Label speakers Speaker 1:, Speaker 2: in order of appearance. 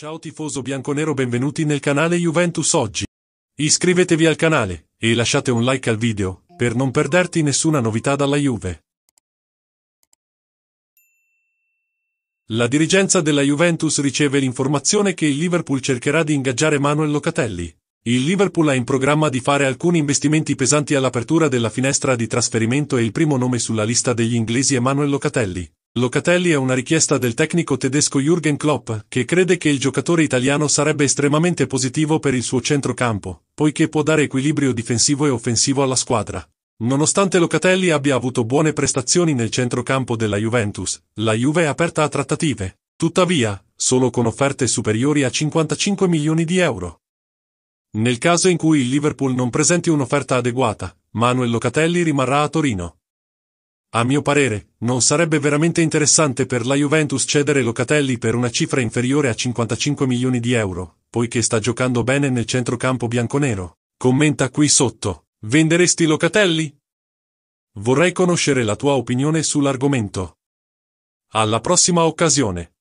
Speaker 1: Ciao tifoso bianconero benvenuti nel canale Juventus Oggi. Iscrivetevi al canale e lasciate un like al video per non perderti nessuna novità dalla Juve. La dirigenza della Juventus riceve l'informazione che il Liverpool cercherà di ingaggiare Manuel Locatelli. Il Liverpool ha in programma di fare alcuni investimenti pesanti all'apertura della finestra di trasferimento e il primo nome sulla lista degli inglesi è Manuel Locatelli. Locatelli è una richiesta del tecnico tedesco Jürgen Klopp, che crede che il giocatore italiano sarebbe estremamente positivo per il suo centrocampo, poiché può dare equilibrio difensivo e offensivo alla squadra. Nonostante Locatelli abbia avuto buone prestazioni nel centrocampo della Juventus, la Juve è aperta a trattative, tuttavia, solo con offerte superiori a 55 milioni di euro. Nel caso in cui il Liverpool non presenti un'offerta adeguata, Manuel Locatelli rimarrà a Torino. A mio parere, non sarebbe veramente interessante per la Juventus cedere Locatelli per una cifra inferiore a 55 milioni di euro, poiché sta giocando bene nel centrocampo bianconero. Commenta qui sotto. Venderesti Locatelli? Vorrei conoscere la tua opinione sull'argomento. Alla prossima occasione.